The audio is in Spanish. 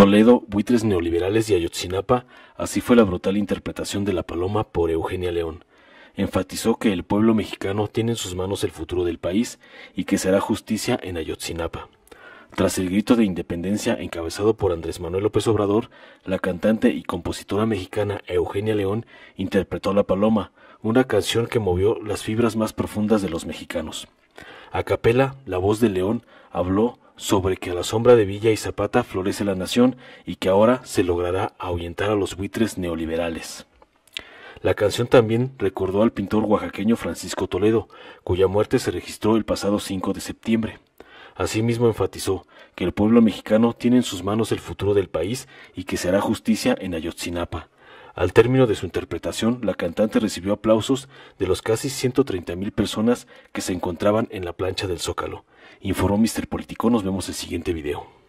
Toledo, Buitres Neoliberales y Ayotzinapa, así fue la brutal interpretación de La Paloma por Eugenia León. Enfatizó que el pueblo mexicano tiene en sus manos el futuro del país y que será justicia en Ayotzinapa. Tras el grito de independencia encabezado por Andrés Manuel López Obrador, la cantante y compositora mexicana Eugenia León interpretó La Paloma, una canción que movió las fibras más profundas de los mexicanos. A capela, la voz de León habló sobre que a la sombra de Villa y Zapata florece la nación y que ahora se logrará ahuyentar a los buitres neoliberales. La canción también recordó al pintor oaxaqueño Francisco Toledo, cuya muerte se registró el pasado 5 de septiembre. Asimismo enfatizó que el pueblo mexicano tiene en sus manos el futuro del país y que se hará justicia en Ayotzinapa, al término de su interpretación, la cantante recibió aplausos de los casi 130.000 mil personas que se encontraban en la plancha del Zócalo. Informó Mr. Político, nos vemos en el siguiente video.